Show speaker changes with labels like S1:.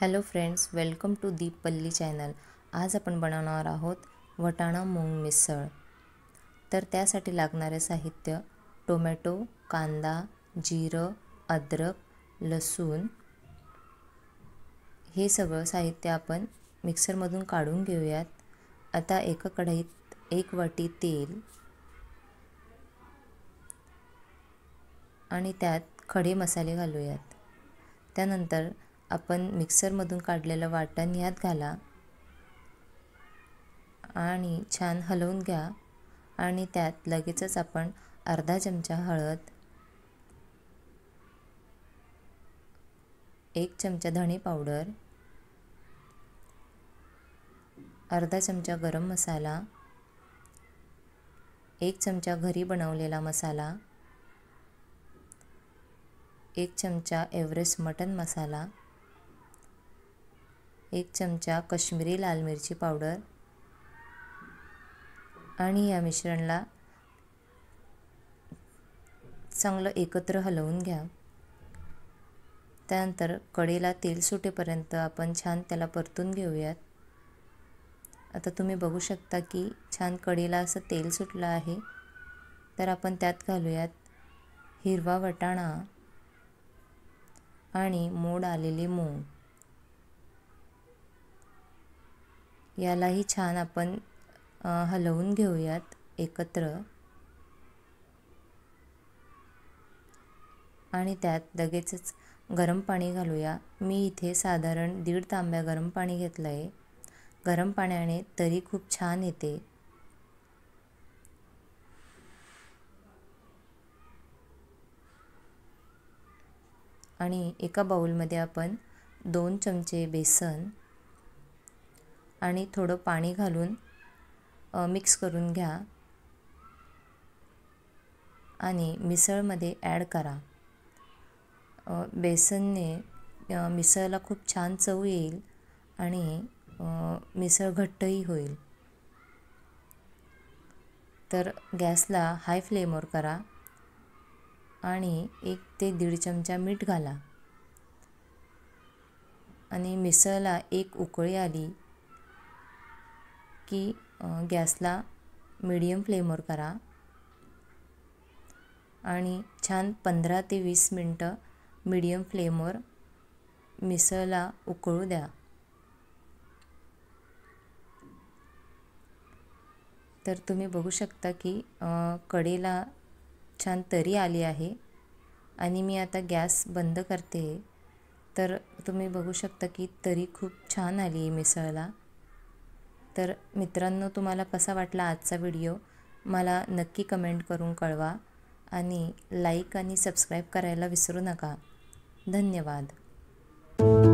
S1: hello friends welcome to Deep Palli channel आज आपण बनवणार आहोत वटाणा मूग मिसळ तर त्यासाठी लागणारे साहित्य टोमॅटो कांदा जिरं अद्रक लसूण हे सगळं साहित्य आपण मिक्सरमधून काढून घेऊयात आता एका कढईत एक वाटी तेल आणि त्यात खडे मसाले घालूयात त्यानंतर आपण मिक्सरमधून काढलेलं वाटण यात घाला आणि छान हलवून घ्या आणि त्यात लगेचच आपण अर्धा चमचा हळद एक चमचा धणे पावडर अर्धा चमचा गरम मसाला एक चमचा घरी बनवलेला मसाला एक चमचा एव्हरेस्ट मटन मसाला एक चमचा कश्मीरी लाल मिरची पावडर आणि या मिश्रणला चांगलं एकत्र हलवून घ्या त्यानंतर कडेला तेल सुटेपर्यंत आपण छान त्याला परतून घेऊयात आता तुम्ही बघू शकता की छान कडेला असं तेल सुटलं आहे तर आपण त्यात घालूयात हिरवा वटाणा आणि मोड आलेले मूग यालाही छान आपण हलवून घेऊयात एकत्र आणि त्यात लगेचच गरम पाणी घालूया मी इथे साधारण दीड तांब्या गरम पाणी घेतलं आहे गरम पाण्याने तरी खूप छान येते आणि एका बाऊलमध्ये आपण दोन चमचे बेसन आणि थोडं पाणी घालून मिक्स करून घ्या आणि मिसळमध्ये ॲड करा बेसनने मिसळला खूप छान चव येईल आणि मिसळ घट्टही होईल तर गॅसला हाय फ्लेमवर करा आणि एक ते दीड चमचा मीठ घाला आणि मिसळला एक उकळी आली की गॅसला मीडियम फ्लेमवर करा आणि छान पंधरा ते वीस मिनटं मीडियम फ्लेमवर मिसळला उकळू द्या तर तुम्ही बघू शकता की कडेला छान तरी आली आहे आणि मी आता गॅस बंद करते तर तुम्ही बघू शकता की तरी खूप छान आली आहे मिसळला तर मित्रांनो तुम्हाला कसा वाटला आजचा व्हिडिओ मला नक्की कमेंट करून कळवा आणि लाईक आणि सबस्क्राईब करायला विसरू नका धन्यवाद